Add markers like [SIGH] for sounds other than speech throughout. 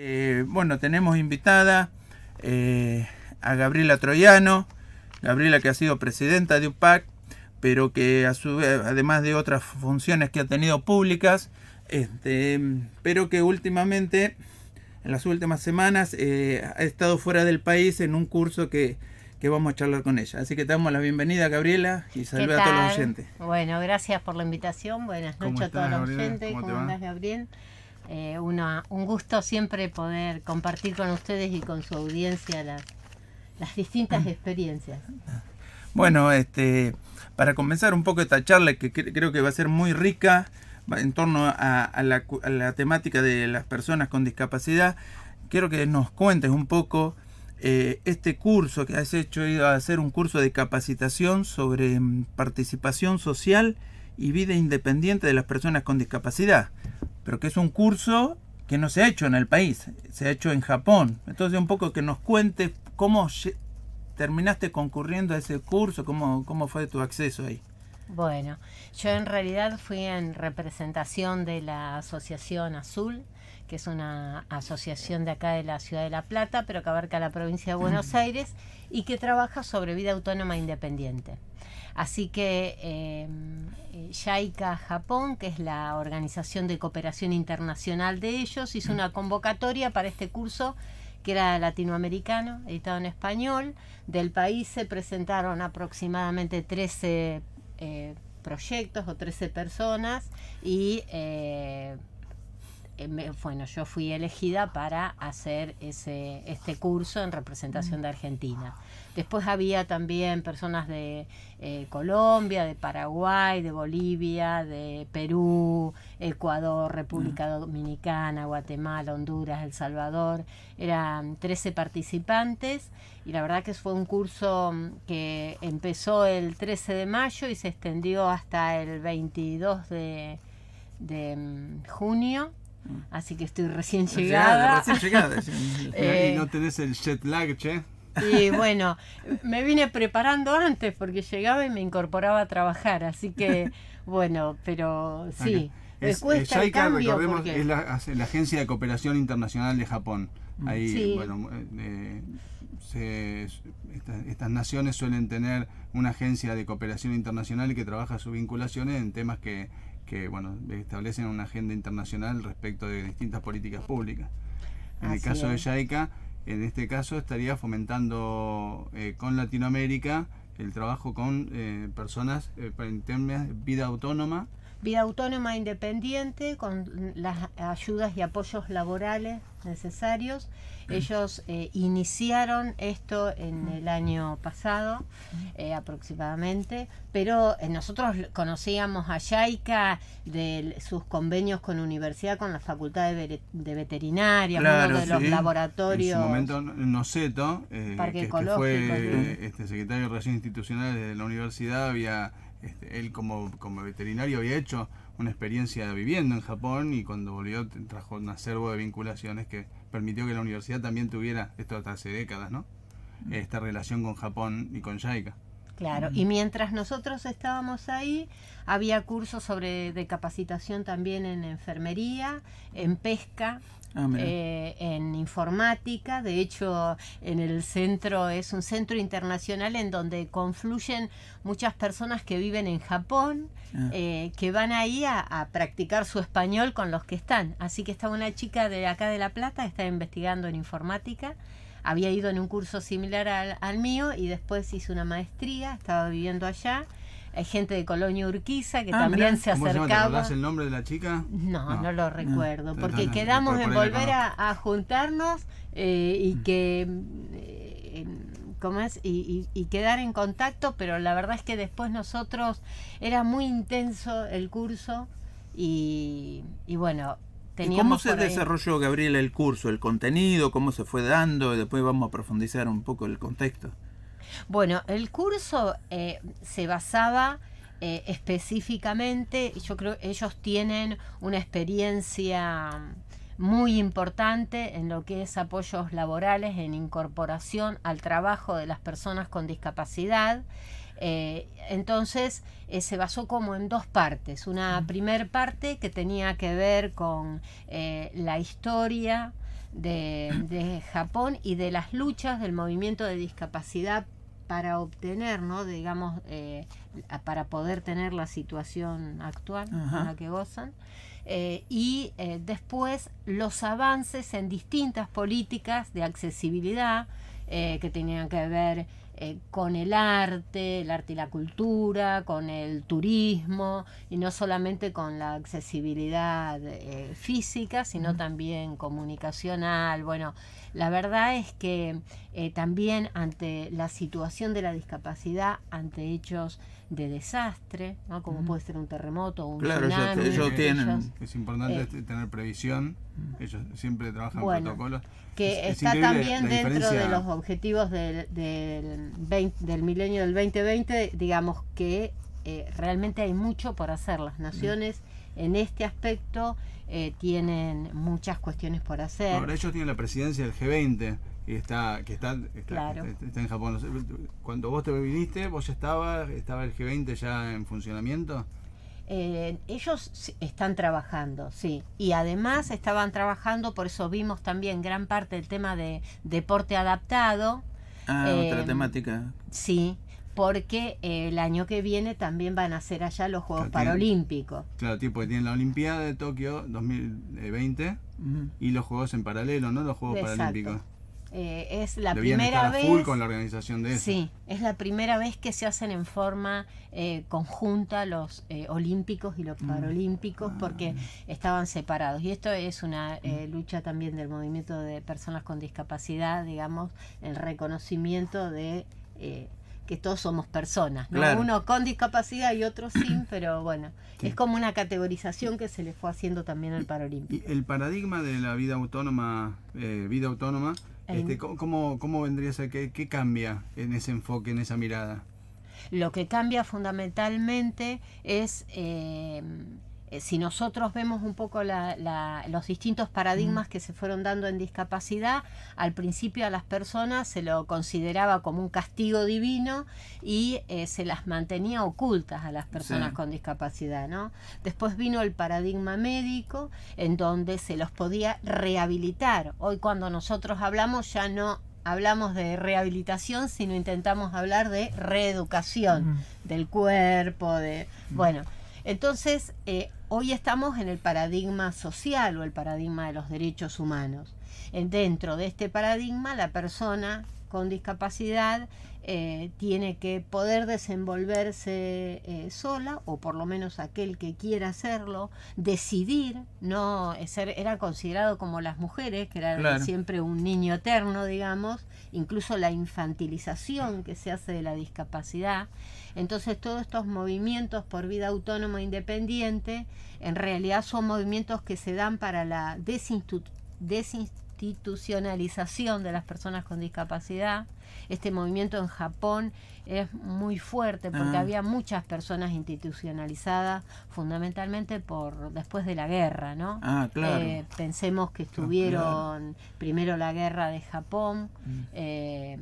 Eh, bueno, tenemos invitada eh, a Gabriela Troyano, Gabriela que ha sido presidenta de UPAC, pero que a su, además de otras funciones que ha tenido públicas, este, pero que últimamente, en las últimas semanas, eh, ha estado fuera del país en un curso que, vamos a charlar con ella. Así que te damos la bienvenida, Gabriela, y saludos a todos los oyentes. Bueno, gracias por la invitación. Buenas noches a todos los oyentes. ¿Cómo, eh, un gusto siempre poder compartir con ustedes y con su audiencia las, distintas mm. experiencias. Bueno, este, para comenzar un poco esta charla que creo que va a ser muy rica en torno a, la, temática de las personas con discapacidad, quiero que nos cuentes un poco eh, este curso que has hecho, iba a hacer un curso de capacitación sobre mm, participación social y vida independiente de las personas con discapacidad pero que es un curso que no se ha hecho en el país, se ha hecho en Japón. Entonces un poco que nos cuentes cómo terminaste concurriendo a ese curso, cómo, cómo fue tu acceso ahí. Bueno, yo en realidad fui en representación de la Asociación Azul, que es una asociación de acá de la ciudad de La Plata, pero que abarca la provincia de Buenos [CLEARS THROAT] Aires y que trabaja sobre vida autónoma independiente. Así que eh, Japón, que es la organización de cooperación internacional de ellos, hizo una convocatoria para este curso que era latinoamericano, editado en español. Del país se presentaron aproximadamente 13 eh, proyectos o 13 personas y eh, eh, bueno, yo fui elegida para hacer este curso en representación de Argentina. Después había también personas de eh, Colombia, de Paraguay, de Bolivia, de Perú, Ecuador, República mm. Dominicana, Guatemala, Honduras, El Salvador. Eran 13 participantes y la verdad que fue un curso mm, que empezó el 13 de mayo y se extendió hasta el 22 de mm, junio así que estoy recién llegada. Recién llegada, [LAUGHS] y eh, no tenés el jet lag, che. Y bueno, me vine preparando antes porque llegaba y me incorporaba a trabajar, así que [LAUGHS] bueno, pero sí. es, recordemos, es la, Agencia de Cooperación Internacional de Japón. Mm. Ahí, bueno, eh, estas naciones suelen tener una agencia de cooperación internacional que trabaja sus vinculaciones en temas que que bueno, establecen una agenda internacional respecto de distintas políticas públicas. En el caso de Jaica en este caso estaría fomentando eh, con Latinoamérica el trabajo con eh, personas eh, en términos de vida autónoma Vida autónoma independiente con las ayudas y apoyos laborales necesarios. Ellos eh, iniciaron esto en el año pasado eh, aproximadamente, pero eh, nosotros conocíamos a Yaica de sus convenios con universidad, con la Facultad de, Veterinaria, con de los laboratorios. En su momento, Noceto, que, fue este secretario de Relaciones Institucionales de la universidad, había este, él como, veterinario había hecho una experiencia viviendo en Japón y cuando volvió trajo un acervo de vinculaciones que permitió que la universidad también tuviera, esto hasta hace décadas, ¿no? Mm. Esta relación con Japón y con Jaika. Claro, y mm. mientras nosotros estábamos ahí, había cursos sobre de capacitación también en enfermería, en pesca, Ah, eh, en informática. De hecho, en el centro es un centro internacional en donde confluyen muchas personas que viven en Japón, ah. eh, que van ahí a, practicar su español con los que están. Así que está una chica de acá de La Plata, está investigando en informática. Había ido en un curso similar al mío y después hizo una maestría, estaba viviendo allá. Hay gente de Colonia Urquiza que ah, también se acercaba. ¿Te el nombre de la chica? No, no, lo mm. recuerdo, porque quedamos en volver a, juntarnos eh, y que... Eh, y, quedar en contacto, pero la verdad es que después nosotros era muy intenso el curso y, y bueno, ¿Y ¿Cómo se desarrolló, Gabriel, el curso, el contenido, cómo se fue dando? después vamos a profundizar un poco el contexto. Bueno, el curso eh, se basaba eh, específicamente, yo creo que ellos tienen una experiencia muy importante en lo que es apoyos laborales en incorporación al trabajo de las personas con discapacidad. Eh, entonces se basó como en dos partes. Una primer parte que tenía que ver con la historia de, de Japón y de las luchas del movimiento de discapacidad para obtener, ¿no? digamos, eh, para poder tener la situación actual en la que gozan. Eh, y eh, después los avances en distintas políticas de accesibilidad que tenían que ver eh, con el arte, el arte y la cultura, con el turismo, y no solamente con la accesibilidad eh, física, sino también comunicacional. Bueno, la verdad es que eh, también ante la situación de la discapacidad, ante hechos de desastre, como puede ser un terremoto o un tsunami. ellos, tienen, es importante tener previsión, ellos siempre trabajan protocolos. Que está también dentro de los objetivos del del, milenio del 2020, digamos que eh, realmente hay mucho por hacer. Las naciones en este aspecto eh, tienen muchas cuestiones por hacer. Ahora ellos tienen la presidencia del G20 y está que está, claro. en Japón. Cuando vos te viniste, vos ya estabas, estaba el G20 ya en funcionamiento. Eh, ellos están trabajando, sí, y además estaban trabajando, por eso vimos también gran parte del tema de deporte adaptado, Ah, otra em, temática. Sí, porque eh, el año que viene también van a ser allá los Juegos Paralímpicos. claro, tipo, tienen la Olimpiada de Tokio 2020 y los Juegos en paralelo, ¿no? Los Juegos Paralímpicos. Eh, es la primera vez. con la organización de Sí, es la primera vez que se hacen en forma eh, conjunta los eh, olímpicos y los mm. paralímpicos ah. porque estaban separados. Y esto es una lucha también del movimiento de personas con discapacidad, digamos, el reconocimiento de que todos somos personas, uno con discapacidad y otro sin, [COUGHS] pero bueno, es como una categorización que se le fue haciendo también al paralímpico. el paradigma de la vida autónoma, vida autónoma este, ¿cómo, vendría a ser? ¿Qué, cambia en ese enfoque, en esa mirada? Lo que cambia fundamentalmente es eh, eh, si nosotros vemos un poco los distintos paradigmas mm. que se fueron dando en discapacidad, al principio a las personas se lo consideraba como un castigo divino y eh, se las mantenía ocultas a las personas con discapacidad, ¿no? Después vino el paradigma médico, en donde se los podía rehabilitar. Hoy cuando nosotros hablamos ya no hablamos de rehabilitación, sino intentamos hablar de reeducación del cuerpo, de... Bueno, entonces, eh, Hoy estamos en el paradigma social o el paradigma de los derechos humanos. Dentro de este paradigma, la persona con discapacidad eh, tiene que poder desenvolverse eh, sola, o por lo menos aquel que quiera hacerlo, decidir, no eh, era considerado como las mujeres, que era siempre un niño eterno, digamos, incluso la infantilización que se hace de la discapacidad. Entonces todos estos movimientos por vida autónoma e independiente, en realidad son movimientos que se dan para la desinstitución, institucionalización de las personas con discapacidad. Este movimiento en Japón es muy fuerte porque ah. había muchas personas institucionalizadas, fundamentalmente por después de la guerra, ¿no? Ah, eh, pensemos que ah, estuvieron primero la guerra de Japón. Mm. Eh,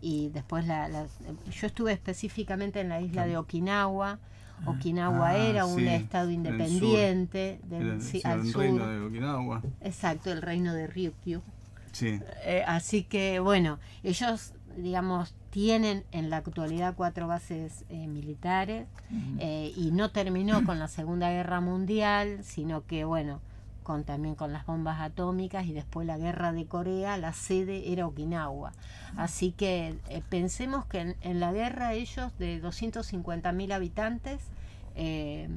y después la, yo estuve específicamente en la isla de Okinawa Ah, Okinawa ah, era un estado independiente del, sur, reino de Okinawa. exacto, el reino de Ryukyu. Sí. Eh, así que bueno, ellos digamos tienen en la actualidad cuatro bases eh, militares eh, y no terminó con la Segunda Guerra Mundial, sino que bueno, con, también con las bombas atómicas y después la guerra de Corea, la sede era Okinawa. Así que eh, pensemos que en, la guerra ellos de 250.000 habitantes eh,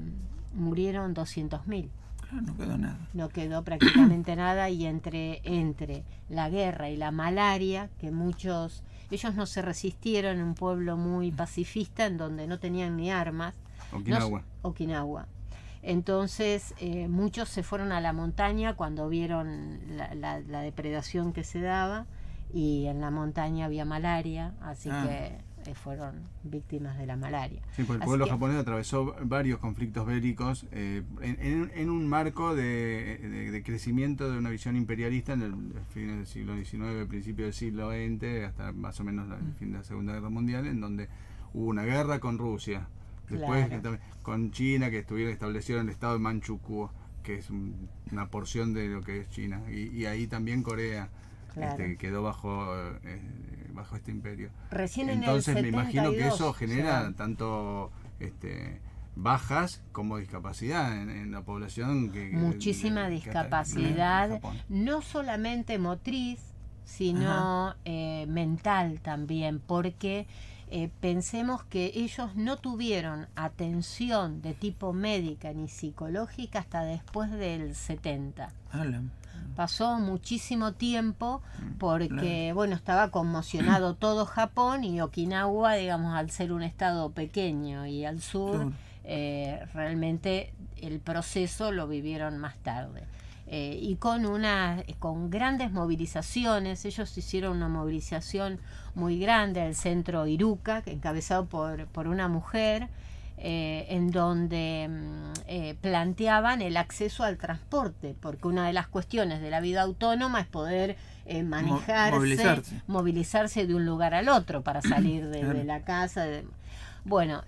murieron 200.000. Ah, no quedó nada. No quedó prácticamente nada y entre, entre la guerra y la malaria, que muchos, ellos no se resistieron, un pueblo muy pacifista en donde no tenían ni armas. Okinawa. Okinawa. Entonces eh, muchos se fueron a la montaña cuando vieron la, depredación que se daba y en la montaña había malaria, así ah. que eh, fueron víctimas de la malaria. Sí, el pueblo japonés atravesó varios conflictos bélicos eh, en, un marco de, crecimiento de una visión imperialista en el fin del siglo XIX, principio del siglo XX, hasta más o menos el mm. fin de la Segunda Guerra Mundial, en donde hubo una guerra con Rusia Después, con China, que estuvieron, en el estado de Manchukuo, que es una porción de lo que es China. Y, ahí también Corea este, que quedó bajo, eh, bajo este imperio. Entonces me imagino que eso genera tanto... Este, bajas como discapacidad en, la población. Que, Muchísima discapacidad, no solamente motriz, sino eh, mental también, porque eh, pensemos que ellos no tuvieron atención de tipo médica ni psicológica hasta después del 70. Pasó muchísimo tiempo mm, porque, bueno, estaba conmocionado [CLEARS THROAT] todo Japón y Okinawa, digamos, al ser un estado pequeño y al sur, eh, realmente el proceso lo vivieron más tarde. Eh, y con, una, eh, con grandes movilizaciones. Ellos hicieron una movilización muy grande al centro Iruca, encabezado por, una mujer. Eh, en donde mm, planteaban el acceso al transporte, porque una de las cuestiones de la vida autónoma es poder eh, manejarse, movilizarse. de un lugar al otro para salir de, la casa. bueno,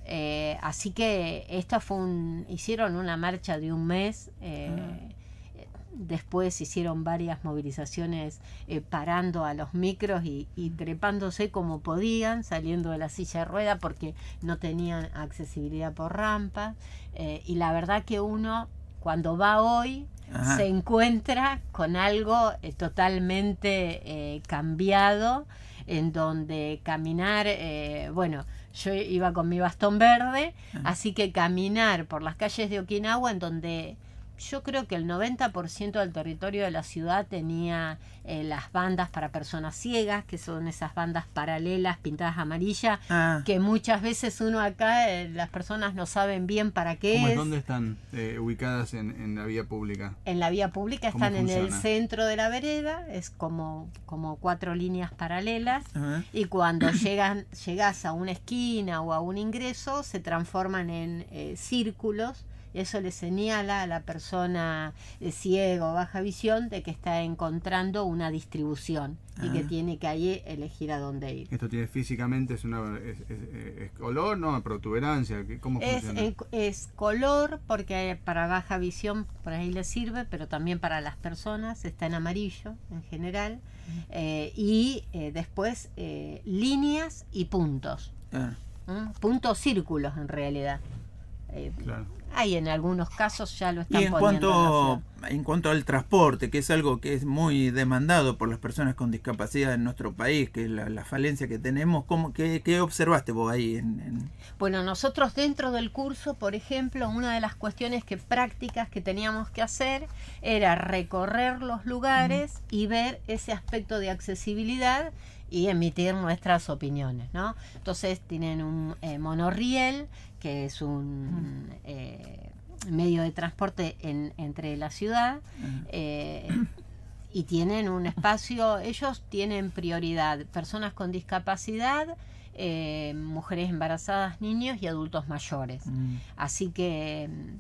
así que esta fue un, hicieron una marcha de un mes. Ah después hicieron varias movilizaciones eh, parando a los micros y, trepándose como podían, saliendo de la silla de rueda porque no tenían accesibilidad por rampa. Eh, y la verdad que uno cuando va hoy se encuentra con algo eh, totalmente cambiado, en donde caminar, bueno, yo iba con mi bastón verde, así que caminar por las calles de Okinawa en donde yo creo que el 90% del territorio de la ciudad tenía eh, las bandas para personas ciegas, que son esas bandas paralelas pintadas amarillas, ah. que muchas veces uno acá, eh, las personas no saben bien para qué es? ¿Dónde están eh, ubicadas en, la vía pública? En la vía pública están en el centro de la vereda, es como, como cuatro líneas paralelas, y cuando [COUGHS] llegan, llegas a una esquina o a un ingreso, se transforman en círculos eso le señala a la persona eh, ciego baja visión de que está encontrando una distribución y que ah. tiene que ahí elegir a dónde ir. Esto tiene físicamente, es, una, color, no, protuberancia, ¿cómo es color porque para baja visión por ahí le sirve, pero también para las personas está en amarillo en general. Eh, y eh, después líneas y puntos. Ah. ¿Mm? Puntos círculos en realidad. Hay eh, en algunos casos ya lo están y en poniendo cuanto en, cuanto al transporte, que es algo que es muy demandado por las personas con discapacidad en nuestro país, que es la, falencia que tenemos, qué, observaste vos ahí? En, Bueno, nosotros dentro del curso, por ejemplo, una de las cuestiones que prácticas que teníamos que hacer era recorrer los lugares y ver ese aspecto de accesibilidad y emitir nuestras opiniones, ¿no? Entonces tienen un eh, monorriel, que es un eh, medio de transporte entre la ciudad, eh, y tienen un espacio, ellos tienen prioridad, personas con discapacidad, mujeres embarazadas, niños y adultos mayores. Mm. Así que mm,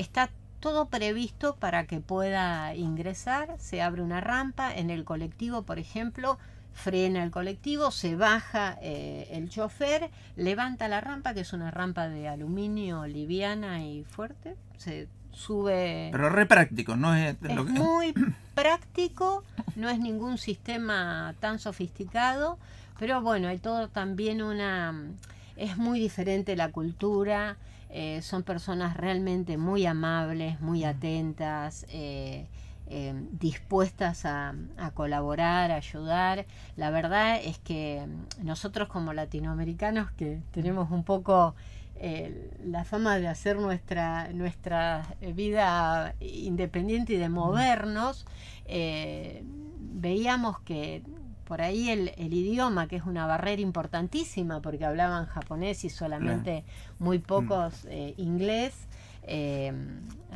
está todo previsto para que pueda ingresar, se abre una rampa, en el colectivo, por ejemplo, frena el colectivo, se baja eh, el chofer, levanta la rampa, que es una rampa de aluminio liviana y fuerte, se sube... Pero re práctico, ¿no? Es, muy [COUGHS] práctico, no es ningún sistema tan sofisticado, pero bueno, hay todo también una... Es muy diferente la cultura, eh, son personas realmente muy amables, muy atentas. Eh, Em, dispuestas a, colaborar, a ayudar. La verdad es que em, nosotros como latinoamericanos que tenemos un poco eh, la fama de hacer nuestra, nuestra vida independiente y de movernos, eh, veíamos que por ahí el, idioma, que es una barrera importantísima, porque hablaban japonés y solamente muy mm. pocos eh, inglés,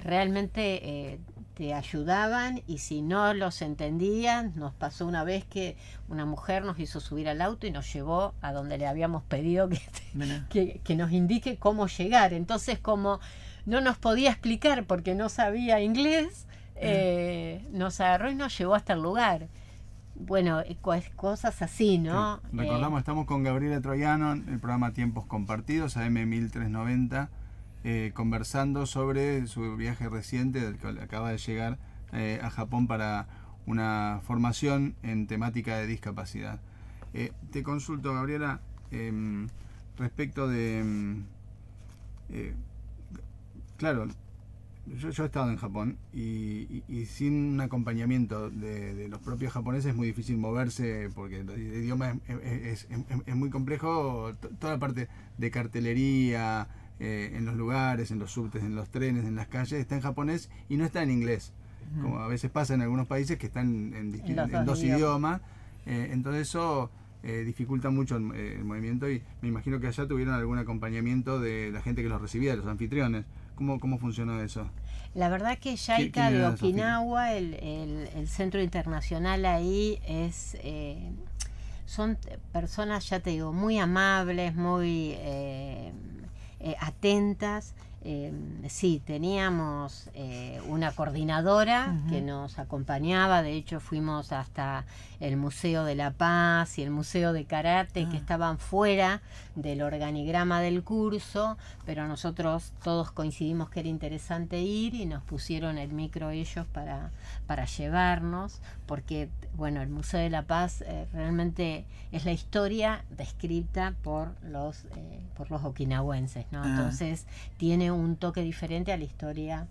realmente le ayudaban y si no los entendían, nos pasó una vez que una mujer nos hizo subir al auto y nos llevó a donde le habíamos pedido que, [LAUGHS] que, nos indique cómo llegar. Entonces, como no nos podía explicar porque no sabía inglés, eh, nos agarró y nos llevó hasta el lugar. Bueno, eh, cosas así, ¿no? Recordamos, eh, estamos con Gabriela Troyano en el programa Tiempos Compartidos, AM 1390 eh, conversando sobre su viaje reciente, del que acaba de llegar eh, a Japón para una formación en temática de discapacidad. Eh, te consulto, Gabriela, em, respecto de... Em, claro, yo, he estado en Japón y, sin un acompañamiento de, los propios japoneses es muy difícil moverse porque el idioma es, es muy complejo, toda la parte de cartelería, eh, en los lugares, en los subtes, en los trenes, en las calles, está en japonés y no está en inglés. Como a veces pasa en algunos países que están en, dos, idiomas. Eh, entonces eso eh, dificulta mucho el, movimiento y me imagino que allá tuvieron algún acompañamiento de la gente que los recibía, de los anfitriones. ¿Cómo, cómo funcionó eso? La verdad que Yaika de Okinawa, el, centro internacional ahí, es son personas, ya te digo, muy amables, muy... Eh, atentas. Em, sí, teníamos eh, una coordinadora que nos acompañaba, de hecho fuimos hasta el Museo de la Paz y el Museo de Karate, que ah. estaban fuera del organigrama del curso, pero nosotros todos coincidimos que era interesante ir y nos pusieron el micro ellos para, para llevarnos, porque, bueno, el Museo de la Paz eh, realmente es la historia descrita por los, eh, por los okinawenses, ¿no? Ah. Entonces tiene un toque diferente a la historia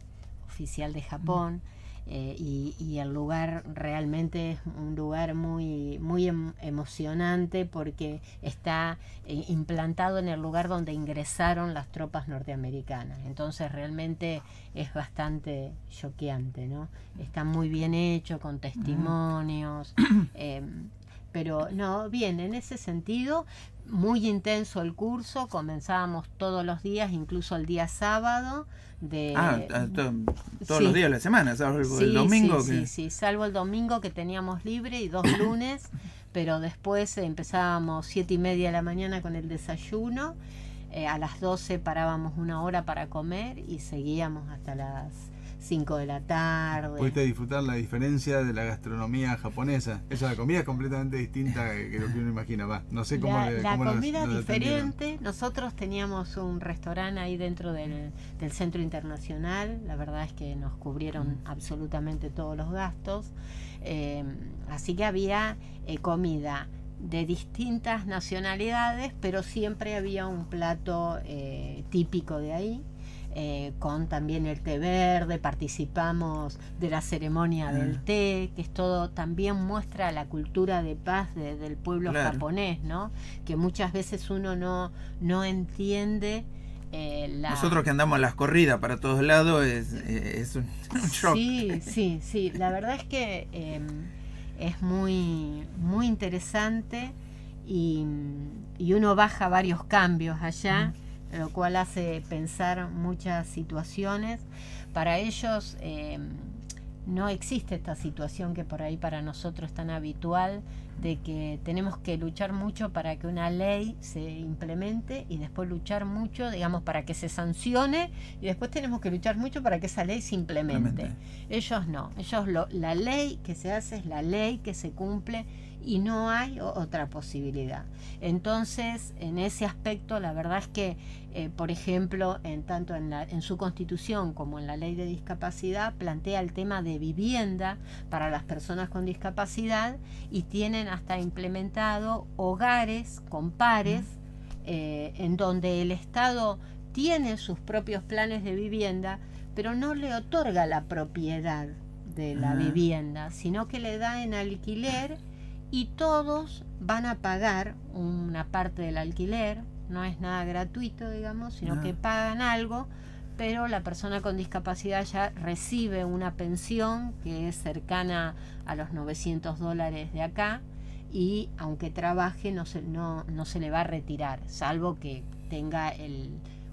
oficial de Japón. Mm. Eh, y, el lugar realmente es un lugar muy, muy em, emocionante porque está eh, implantado en el lugar donde ingresaron las tropas norteamericanas. Entonces realmente es bastante choqueante, ¿no? Está muy bien hecho, con testimonios. [CLEARS THROAT] Em, pero no, bien, en ese sentido, muy intenso el curso, comenzábamos todos los días, incluso el día sábado. De, ah, ah todos los días de la semana, salvo el, domingo. que... sí, sí, salvo el domingo que teníamos libre y dos [COUGHS] lunes, pero después empezábamos siete y media de la mañana con el desayuno, eh, a las 12 parábamos una hora para comer y seguíamos hasta las 5 de la tarde. Pudiste disfrutar la diferencia de la gastronomía japonesa. Esa comida es completamente distinta que lo que uno imagina. Va, no sé cómo La, la comida es diferente. Nosotros teníamos un restaurante ahí dentro del, centro internacional. La verdad es que nos cubrieron mm. absolutamente todos los gastos. Eh, así que había eh, comida de distintas nacionalidades, pero siempre había un plato eh, típico de ahí. Eh, con también el té verde, participamos de la ceremonia ah. del té, que es todo, también muestra la cultura de paz del pueblo japonés, ¿no? Que muchas veces uno no, entiende. Eh, Nosotros que andamos a las corridas para todos lados es, eh, es [LAUGHS] un, shock. Sí, sí, sí. La verdad es que em, es muy, muy interesante y, uno baja varios cambios allá. Mm lo cual hace pensar muchas situaciones. Para ellos em, no existe esta situación que por ahí para nosotros es tan habitual de que tenemos que luchar mucho para que una ley se implemente y después luchar mucho, digamos, para que se sancione y después tenemos que luchar mucho para que esa ley se implemente. Ellos no, ellos lo, la ley que se hace es la ley que se cumple y no hay otra posibilidad. Entonces, en ese aspecto, la verdad es que eh, por ejemplo, en, tanto en, su constitución como en la ley de discapacidad, plantea el tema de vivienda para las personas con discapacidad y tienen hasta implementado hogares con pares eh, en donde el Estado tiene sus propios planes de vivienda, pero no le otorga la propiedad de la vivienda, sino que le da en alquiler y todos van a pagar una parte del alquiler, no es nada gratuito, digamos, sino que pagan algo, pero la persona con discapacidad ya recibe una pensión que es cercana a los 900 dólares de acá y aunque trabaje no se, no, se le va a retirar, salvo que tenga el,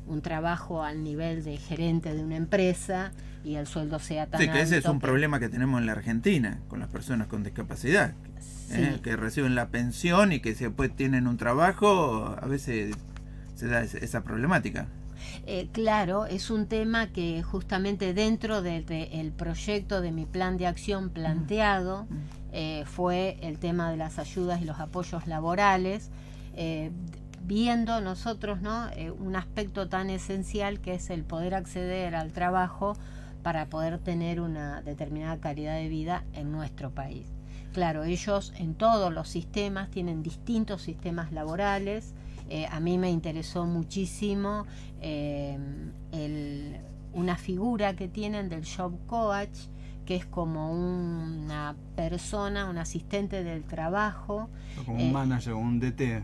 un trabajo al nivel de gerente de una empresa y el sueldo sea tan ese es un problema que tenemos en la Argentina con las personas con discapacidad. ¿eh? que reciben la pensión y que después tienen un trabajo, a veces se da esa problemática. Eh, claro, es un tema que justamente dentro del de, proyecto de mi plan de acción planteado eh, fue el tema de las ayudas y los apoyos laborales, viendo nosotros ¿no? un aspecto tan esencial que es el poder acceder al trabajo para poder tener una determinada calidad de vida en nuestro país. Claro, ellos en todos los sistemas tienen distintos sistemas laborales. Eh, a mí me interesó muchísimo eh, una figura que tienen del job coach, que es como una persona, un asistente del trabajo. Ah, como un eh, manager, un DT.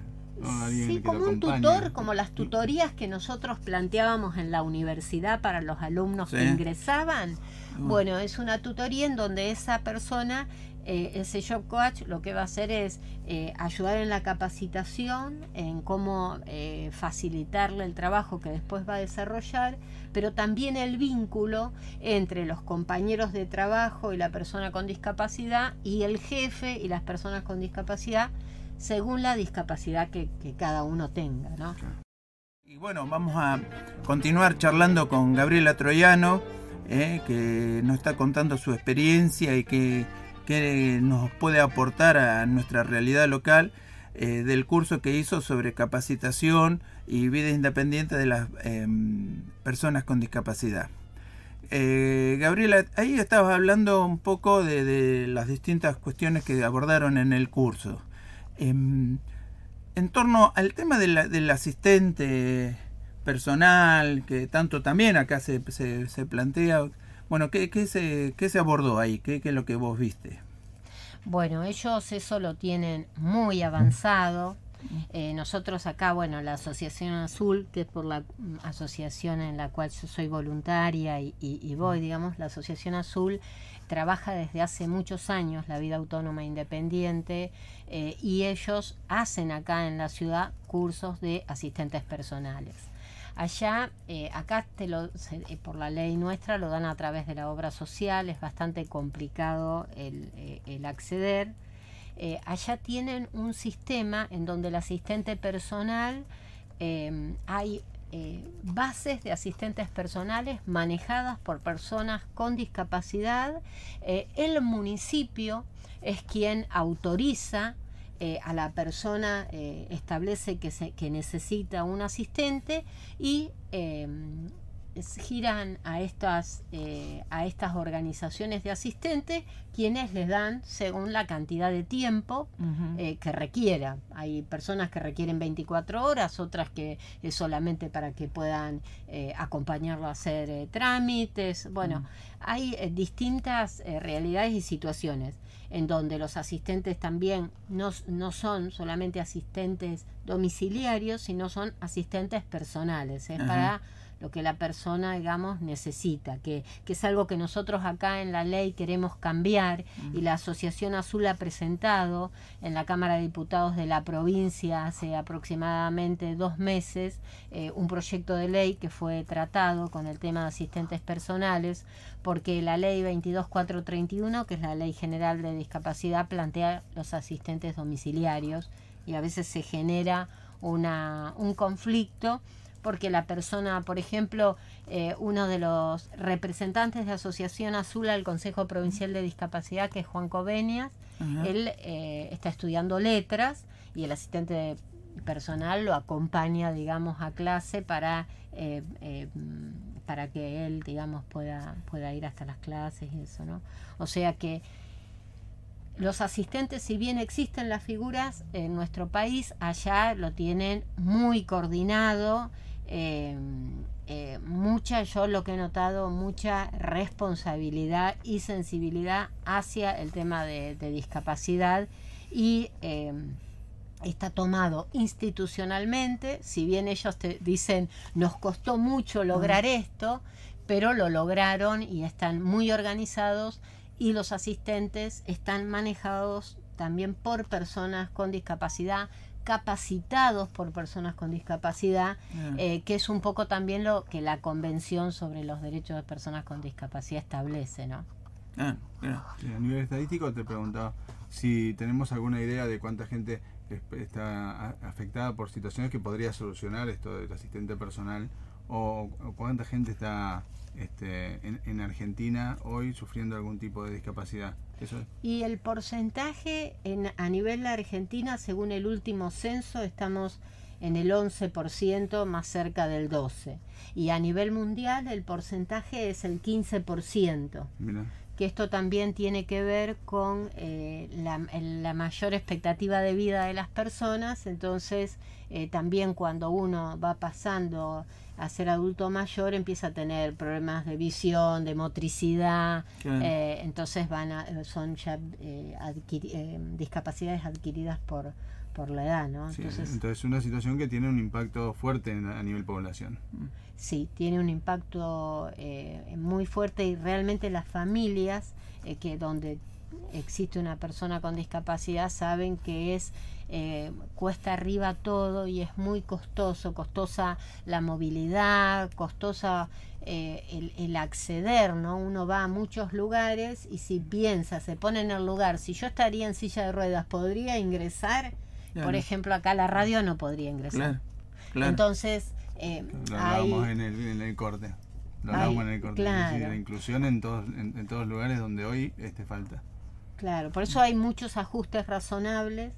Sí, como un tutor, como las tutorías que nosotros planteábamos en la universidad para los alumnos que ingresaban. Ah. Bueno, es una tutoría en donde esa persona ese eh, Job Coach lo que va a hacer es eh, ayudar en la capacitación, en cómo eh, facilitarle el trabajo que después va a desarrollar, pero también el vínculo entre los compañeros de trabajo y la persona con discapacidad y el jefe y las personas con discapacidad según la discapacidad que, cada uno tenga. Y bueno, vamos a continuar charlando con Gabriela Troyano, que nos está contando su experiencia y que que nos puede aportar a nuestra realidad local eh, del curso que hizo sobre capacitación y vida independiente de las em, personas con discapacidad. Eh, Gabriela, ahí estabas hablando un poco de, las distintas cuestiones que abordaron en el curso. Em, en torno al tema del asistente personal, que tanto también acá se plantea, bueno, ¿qué, se, qué se abordó ahí? ¿Qué, es lo que vos viste? Bueno, ellos eso lo tienen muy avanzado. Mm. Eh, nosotros acá, bueno, la Asociación Azul, que es por la mm, asociación en la cual soy voluntaria y, voy, mm. digamos, la Asociación Azul trabaja desde hace muchos años la vida autónoma independiente eh, y ellos hacen acá en la ciudad cursos de asistentes personales. Allá, eh, acá lo, eh, por la ley nuestra lo dan a través de la obra social, es bastante complicado el eh, acceder. allá tienen un sistema en donde el asistente personal, em, hay bases de asistentes personales manejadas por personas con discapacidad. el municipio es quien autoriza eh, a la persona eh, establece que, se, que, necesita un asistente y eh, giran a estas, a estas organizaciones de asistentes quienes les dan según la cantidad de tiempo que requiera. Hay personas que requieren 24 horas, otras que solamente para que puedan acompañarlo a hacer trámites. Bueno, mm. hay distintas realidades y situaciones en donde los asistentes también no, no son solamente asistentes domiciliarios, sino son asistentes personales. Es ¿eh? para lo que la persona, digamos, necesita, que, es algo que nosotros acá en la ley queremos cambiar y la Asociación Azul ha presentado en la Cámara de Diputados de la provincia hace aproximadamente dos meses eh, un proyecto de ley que fue tratado con el tema de asistentes personales, porque la ley 22431, que es la ley general de discapacidad, plantea los asistentes domiciliarios y a veces se genera una, un conflicto porque la persona, por ejemplo, eh, uno de los representantes de Asociación Azul al Consejo Provincial de Discapacidad, que es Juan Cobenias, él eh, está estudiando letras y el asistente personal lo acompaña, digamos, a clase para, eh, para que él, digamos, pueda, pueda ir hasta las clases y eso, ¿no? O sea que los asistentes, si bien existen las figuras en nuestro país, allá lo tienen muy coordinado Em, eh, mucha, yo lo que he notado, mucha responsabilidad y sensibilidad hacia el tema de, discapacidad y em, está tomado institucionalmente, si bien ellos te dicen nos costó mucho lograr esto, pero lo lograron y están muy organizados y los asistentes están manejados también por personas con discapacidad, capacitados por personas con discapacidad, ah. eh, que es un poco también lo que la Convención sobre los Derechos de Personas con Discapacidad establece, ¿no? Ah, a nivel estadístico te preguntaba si tenemos alguna idea de cuánta gente está afectada por situaciones que podría solucionar esto del asistente personal o, cuánta gente está este, en Argentina hoy sufriendo algún tipo de discapacidad. Y el porcentaje en, a nivel de Argentina, según el último censo, estamos en el 11%, más cerca del 12%. Y a nivel mundial el porcentaje es el 15% que esto también tiene que ver con eh, la, mayor expectativa de vida de las personas, entonces eh, también cuando uno va pasando a ser adulto mayor empieza a tener problemas de visión, de motricidad, eh, entonces van a, son ya discapacidades adquiridas por, por la edad, ¿no? Sí, entonces, es una situación que tiene un impacto fuerte a nivel población. Sí, tiene un impacto eh, muy fuerte y realmente las familias eh, que donde existe una persona con discapacidad saben que es eh, cuesta arriba todo y es muy costoso, costosa la movilidad, costosa el, el, acceder, ¿no? Uno va a muchos lugares y si piensa, se pone en el lugar, si yo estaría en silla de ruedas, ¿podría ingresar? Por ejemplo, acá la radio no podría ingresar. Entonces, eh, lo hablábamos en, el, corte. Lo hablábamos en el corte. la inclusión en todos, en, todos lugares donde hoy este, falta. Claro, por eso hay muchos ajustes razonables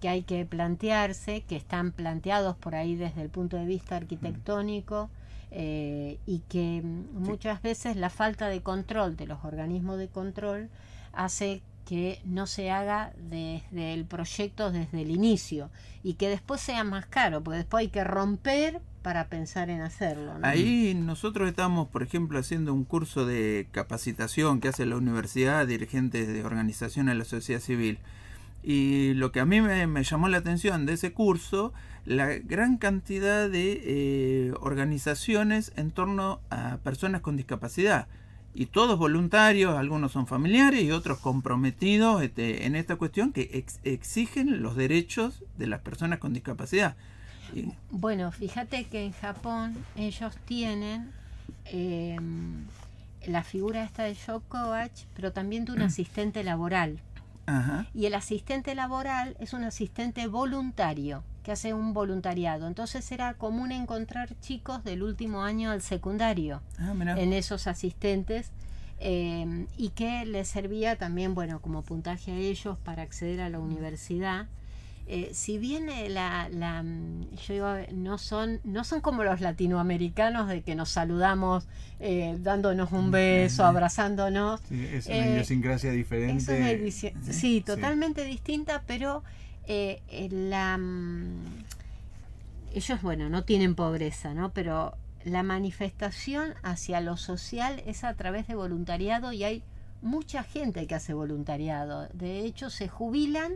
que hay que plantearse, que están planteados por ahí desde el punto de vista arquitectónico eh, y que muchas veces la falta de control de los organismos de control hace que no se haga desde el proyecto, desde el inicio, y que después sea más caro, porque después hay que romper para pensar en hacerlo. Ahí nosotros estamos, por ejemplo, haciendo un curso de capacitación que hace la universidad, dirigentes de organizaciones de la sociedad civil. Y lo que a mí me, llamó la atención de ese curso, la gran cantidad de eh, organizaciones en torno a personas con discapacidad y todos voluntarios, algunos son familiares y otros comprometidos este, en esta cuestión que exigen los derechos de las personas con discapacidad. Bueno, fíjate que en Japón ellos tienen em, la figura esta de Shokoach, pero también de un mm. asistente laboral. Y el asistente laboral es un asistente voluntario que hace un voluntariado. Entonces era común encontrar chicos del último año al secundario ah, en esos asistentes eh, y que les servía también, bueno, como puntaje a ellos para acceder a la universidad. Eh, si bien eh, la, yo no son, no son como los latinoamericanos de que nos saludamos dándonos un beso, abrazándonos. es una idiosincrasia diferente. sí, totalmente distinta, pero eh, eh, mm, ellos, bueno, no tienen pobreza, ¿no? Pero la manifestación hacia lo social es a través de voluntariado y hay mucha gente que hace voluntariado. De hecho, se jubilan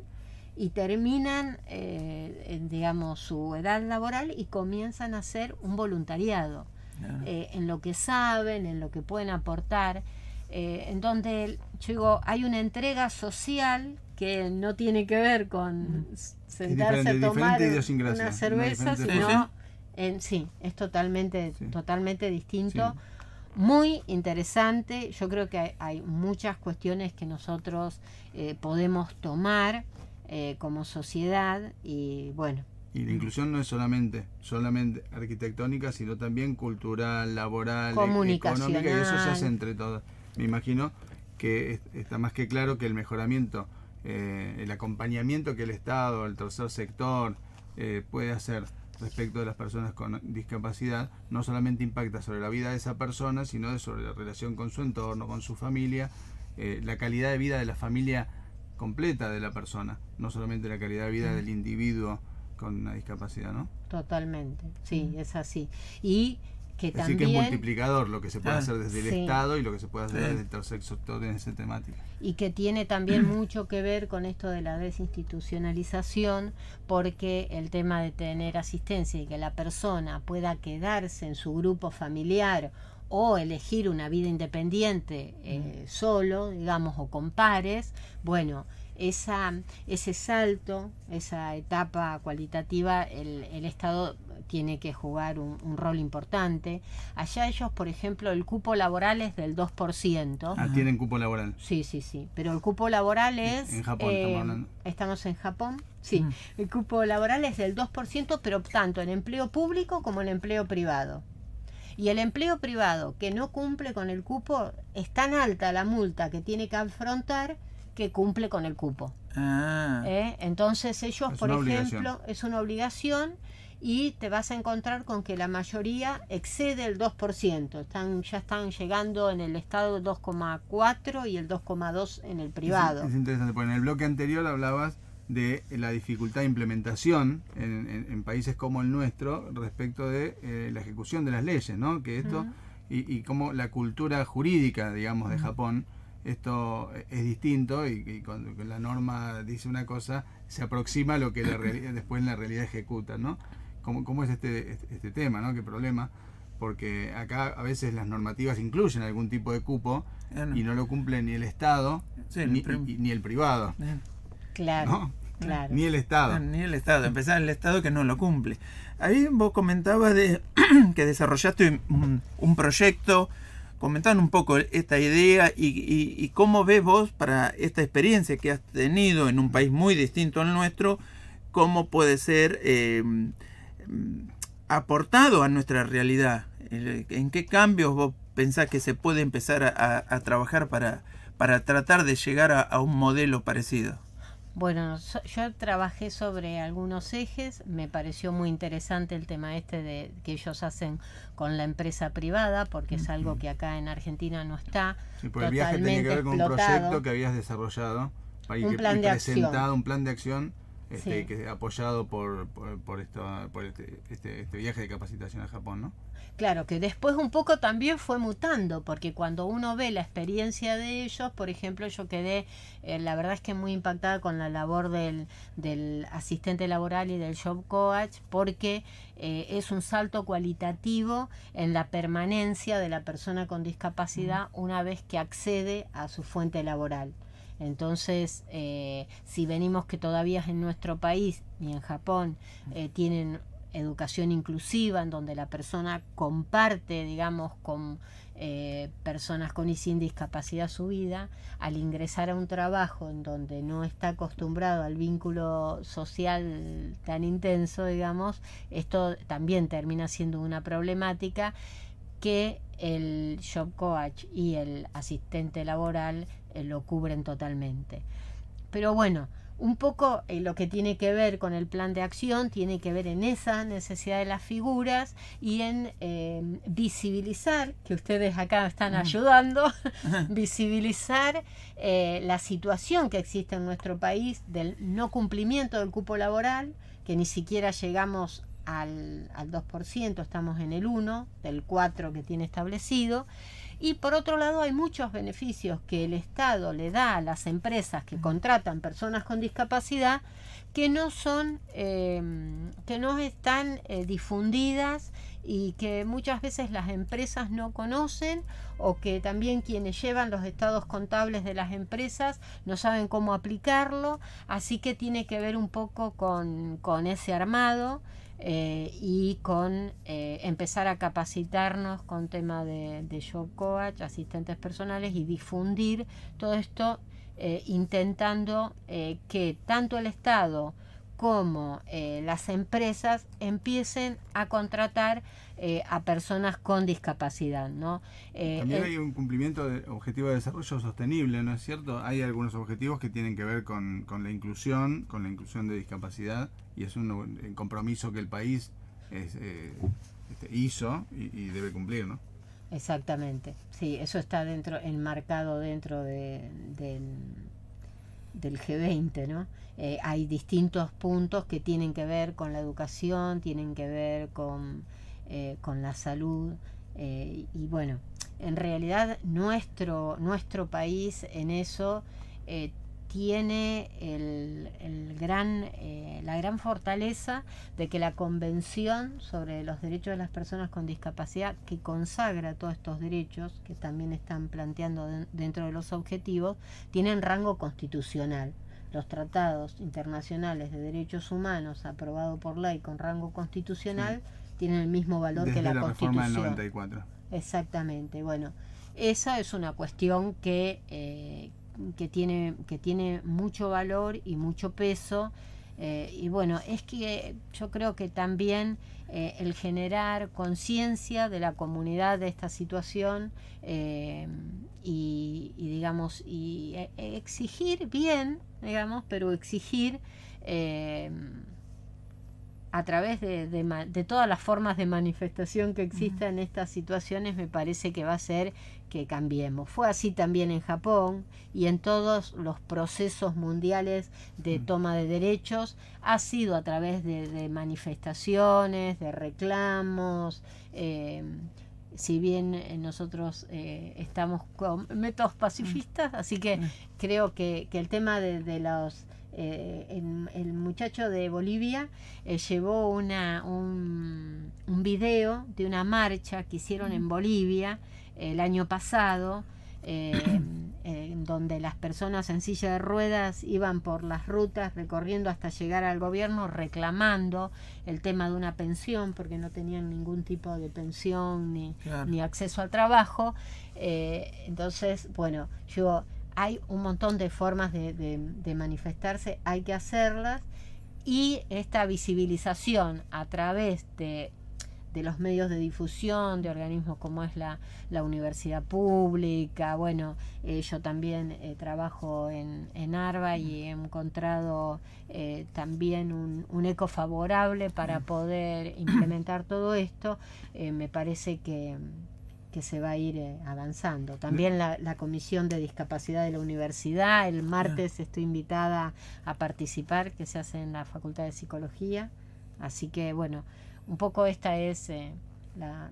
y terminan, eh, digamos, su edad laboral y comienzan a hacer un voluntariado ah. en lo que saben, en lo que pueden aportar. en donde, yo digo, hay una entrega social que no tiene que ver con sentarse a tomar una cerveza, sino en, sí, es totalmente, totalmente distinto. Muy interesante, yo creo que hay, muchas cuestiones que nosotros eh, podemos tomar eh, como sociedad y bueno. Y la inclusión no es solamente, solamente arquitectónica, sino también cultural, laboral, e-, económica, y eso se hace entre todas. Me imagino que está más que claro que el mejoramiento eh, el acompañamiento que el Estado, el tercer sector eh, puede hacer respecto de las personas con discapacidad, no solamente impacta sobre la vida de esa persona, sino sobre la relación con su entorno, con su familia, eh, la calidad de vida de la familia completa de la persona, no solamente la calidad de vida del individuo con una discapacidad, ¿no? Totalmente, sí, es así. Y que Así que es multiplicador lo que se puede ah, hacer desde el Estado y lo que se puede hacer desde el tercer sector en esa temática. Y que tiene también mucho que ver con esto de la desinstitucionalización, porque el tema de tener asistencia y que la persona pueda quedarse en su grupo familiar o elegir una vida independiente eh, solo, digamos, o con pares, bueno, esa, ese salto, esa etapa cualitativa, el, el Estado tiene que jugar un, rol importante. Allá ellos, por ejemplo, el cupo laboral es del 2%. Ah, tienen cupo laboral. Sí, sí, sí. Pero el cupo laboral es... En Japón eh, estamos en Japón. Sí, el cupo laboral es del 2%, pero tanto en empleo público como en empleo privado. Y el empleo privado que no cumple con el cupo es tan alta la multa que tiene que afrontar que cumple con el cupo. Ah. ¿Eh? Entonces ellos, por ejemplo, es una obligación y te vas a encontrar con que la mayoría excede el 2%, están, ya están llegando en el Estado 2,4 y el 2,2 en el privado. Es, interesante, porque en el bloque anterior hablabas de la dificultad de implementación en, países como el nuestro respecto de eh, la ejecución de las leyes, ¿no? Que esto, y, y como la cultura jurídica, digamos, de Japón, esto es distinto y, cuando la norma dice una cosa, se aproxima a lo que la [COUGHS] después en la realidad ejecuta, ¿no? ¿Cómo, es este, este, este, tema, ¿no? ¿Qué problema? Porque acá a veces las normativas incluyen algún tipo de cupo eh, y no lo cumple ni el Estado ni, el privado. Eh. Claro. Claro. Ni el Estado. Ah, ni el Estado, empezar el Estado que no lo cumple. Ahí vos comentabas de [COUGHS] que desarrollaste un proyecto Comentar un poco esta idea y, cómo ves vos para esta experiencia que has tenido en un país muy distinto al nuestro, cómo puede ser em, aportado a nuestra realidad. ¿En qué cambios vos pensás que se puede empezar a, trabajar para, tratar de llegar a un modelo parecido? Bueno, yo trabajé sobre algunos ejes, me pareció muy interesante el tema este de que ellos hacen con la empresa privada, porque es algo que acá en Argentina no está. Sí, porque el viaje tenía que ver con un proyecto que habías desarrollado ahí que, plan presentado, un plan de acción este, apoyado por, por, este, este, este, viaje de capacitación a Japón, ¿no? Claro, que después un poco también fue mutando, porque cuando uno ve la experiencia de ellos, por ejemplo, yo quedé, eh, la verdad es que muy impactada con la labor del, asistente laboral y del job coach, porque eh, es un salto cualitativo en la permanencia de la persona con discapacidad mm. una vez que accede a su fuente laboral. Entonces, eh, si venimos que todavía en nuestro país y en Japón eh, tienen educación inclusiva, en donde la persona comparte, digamos, con eh, personas con y sin discapacidad su vida, al ingresar a un trabajo en donde no está acostumbrado al vínculo social tan intenso, digamos, esto también termina siendo una problemática que el job coach y el asistente laboral eh, lo cubren totalmente. Pero bueno, un poco eh, lo que tiene que ver con el plan de acción tiene que ver en esa necesidad de las figuras y en eh, visibilizar, que ustedes acá están ayudando, [LAUGHS] [LAUGHS] visibilizar la situación que existe en nuestro país del no cumplimiento del cupo laboral, que ni siquiera llegamos al, al 2%, estamos en el 1%, del 4% que tiene establecido. Y por otro lado, hay muchos beneficios que el Estado le da a las empresas que contratan personas con discapacidad que no son, eh, que no están eh, difundidas y que muchas veces las empresas no conocen o que también quienes llevan los estados contables de las empresas no saben cómo aplicarlo, así que tiene que ver un poco con ese armado eh, y con eh, empezar a capacitarnos con tema de, de job coach, asistentes personales y difundir todo esto eh, intentando que tanto el Estado como las empresas empiecen a contratar eh, a personas con discapacidad. ¿no? Eh, También eh, hay un cumplimiento de objetivos de desarrollo sostenible, ¿no es cierto? Hay algunos objetivos que tienen que ver con, la inclusión, con la inclusión de discapacidad, y es un, compromiso que el país este, hizo y, debe cumplir, ¿no? Exactamente, sí, eso está dentro, enmarcado dentro de, del, G20, ¿no? hay distintos puntos que tienen que ver con la educación, tienen que ver con eh, con la salud. Eh, y bueno, en realidad nuestro, nuestro país en eso eh, tiene el, gran, la gran fortaleza de que la Convención sobre los Derechos de las Personas con Discapacidad, que consagra todos estos derechos, que también están planteando dentro de los objetivos, tienen rango constitucional los tratados internacionales de derechos humanos aprobados por ley con rango constitucional tienen el mismo valor que la, la Reforma del 94. Exactamente, bueno, esa es una cuestión que, eh, que, tiene, que tiene mucho valor y mucho peso. Eh, y bueno, es que yo creo que también eh, el generar conciencia de la comunidad de esta situación y, digamos, y exigir bien, digamos, pero exigir a través de, de, todas las formas de manifestación que existan en estas situaciones, me parece que va a ser que cambiemos. Fue así también en Japón y en todos los procesos mundiales de mm. toma de derechos, ha sido a través de, manifestaciones, de reclamos. Eh, si bien eh, nosotros eh, estamos con métodos mm. pacifistas, así que mm. creo que, el tema de, de los eh, el, muchacho de Bolivia eh, llevó una, un, video de una marcha que hicieron en Bolivia eh, el año pasado, [COUGHS] donde las personas en silla de ruedas iban por las rutas recorriendo hasta llegar al gobierno reclamando el tema de una pensión, porque no tenían ningún tipo de pensión ni, ni acceso al trabajo. entonces, bueno, yo hay un montón de formas de, manifestarse, hay que hacerlas y esta visibilización a través de los medios de difusión, de organismos como es la, universidad pública. Bueno, eh, yo también eh, trabajo en, ARBA y he encontrado eh, también un, eco favorable para mm. poder implementar todo esto. me parece que, que se va a ir eh, avanzando. También la, la, Comisión de Discapacidad de la Universidad, el martes estoy invitada a participar, que se hace en la Facultad de Psicología. Así que bueno, un poco esta es eh, la,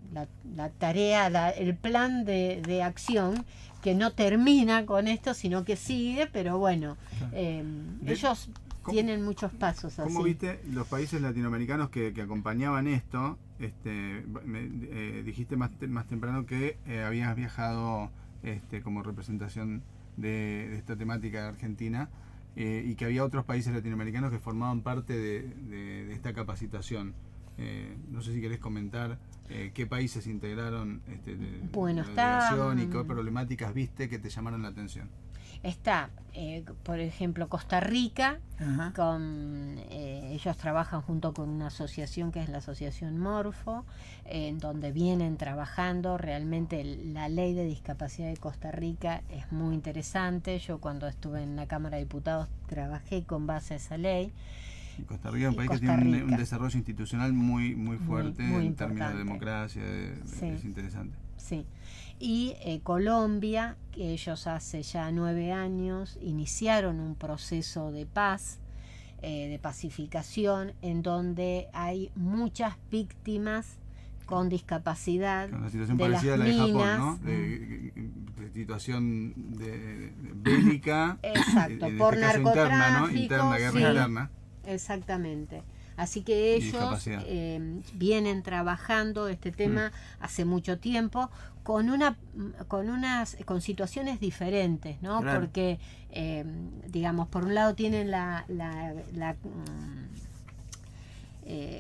la, tarea, el plan de, de, acción que no termina con esto, sino que sigue, pero bueno, em, ellos tienen muchos pasos. ¿Cómo viste los países latinoamericanos que acompañaban esto? Este, me, eh, dijiste más, temprano que eh, habías viajado este, como representación de, esta temática de Argentina eh, y que había otros países latinoamericanos que formaban parte de, esta capacitación. no sé si querés comentar qué países integraron este, bueno, la está... y qué mm. problemáticas viste que te llamaron la atención. Está, eh, por ejemplo, Costa Rica, con eh, ellos trabajan junto con una asociación que es la Asociación Morfo, en donde vienen trabajando. Realmente la ley de discapacidad de Costa Rica es muy interesante. Yo cuando estuve en la Cámara de Diputados trabajé con base a esa ley. Costa Rica es un país que tiene un, desarrollo institucional muy muy fuerte en términos de democracia, es interesante. Sí y eh, Colombia, que ellos hace ya nueve años iniciaron un proceso de paz, eh, de pacificación, en donde hay muchas víctimas con discapacidad. una situación de parecida a la de Japón, ¿no? Mm. De, situación de, bélica. Exacto, por este narcotráfico. Interna, guerra interna. Exactamente. Así que ellos eh, vienen trabajando este tema mm. hace mucho tiempo con una con unas con situaciones diferentes, ¿no? Porque eh, digamos por un lado tienen la, la mm,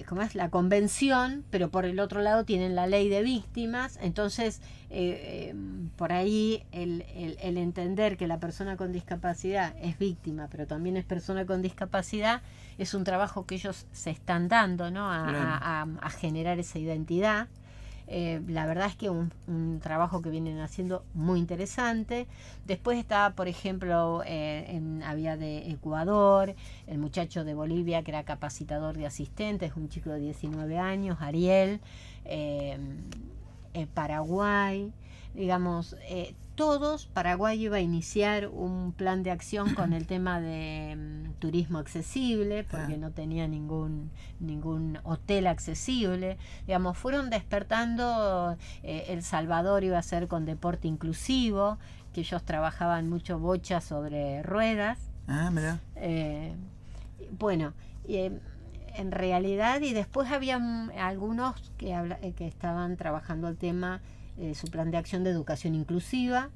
¿cómo es? la convención, pero por el otro lado tienen la ley de víctimas, entonces eh, em, por ahí el, entender que la persona con discapacidad es víctima, pero también es persona con discapacidad, es un trabajo que ellos se están dando ¿no? a generar esa identidad. Eh, la verdad es que un, un, trabajo que vienen haciendo muy interesante. Después está, por ejemplo, eh, había de Ecuador, el muchacho de Bolivia que era capacitador de asistentes, un chico de 19 años, Ariel, eh, Paraguay digamos, eh, todos, Paraguay iba a iniciar un plan de acción con el tema de mm, turismo accesible, porque no tenía ningún, ningún hotel accesible. Digamos, fueron despertando, eh, El Salvador iba a ser con deporte inclusivo, que ellos trabajaban mucho bochas sobre ruedas. Ah, mira. Eh, bueno, em, en realidad, y después había mm, algunos que, que estaban trabajando el tema eh, su plan de acción de educación inclusiva,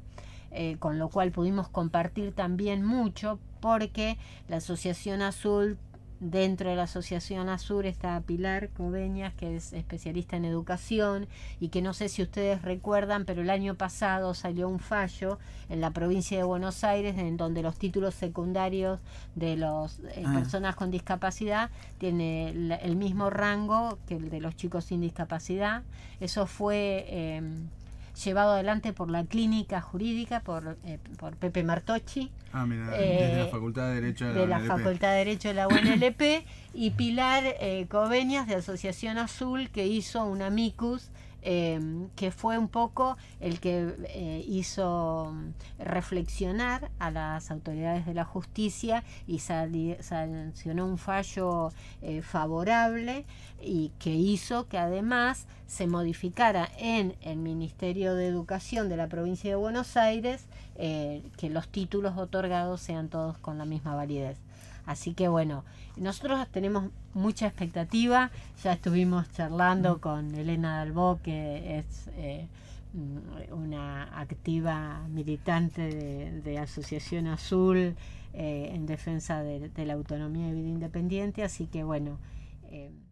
eh, con lo cual pudimos compartir también mucho porque la Asociación Azul Dentro de la Asociación Azur está Pilar Cobeñas que es especialista en educación y que no sé si ustedes recuerdan, pero el año pasado salió un fallo en la provincia de Buenos Aires en donde los títulos secundarios de las eh, ah. personas con discapacidad tiene el, mismo rango que el de los chicos sin discapacidad. Eso fue... Em, llevado adelante por la clínica jurídica, por, eh, por Pepe Martocchi. Ah, eh, de la, Facultad de Derecho de la UNLP y Pilar eh, Coveñas de Asociación Azul que hizo un MICUS Em, que fue un poco el que eh, hizo mm, reflexionar a las autoridades de la justicia y sancionó un fallo eh, favorable y que hizo que además se modificara en el Ministerio de Educación de la provincia de Buenos Aires eh, que los títulos otorgados sean todos con la misma validez. Así que bueno, nosotros tenemos mucha expectativa, ya estuvimos charlando mm. con Elena Dalbó, que es eh, mm, una activa militante de, Asociación Azul eh, en defensa de, la autonomía y vida independiente, así que bueno. Eh,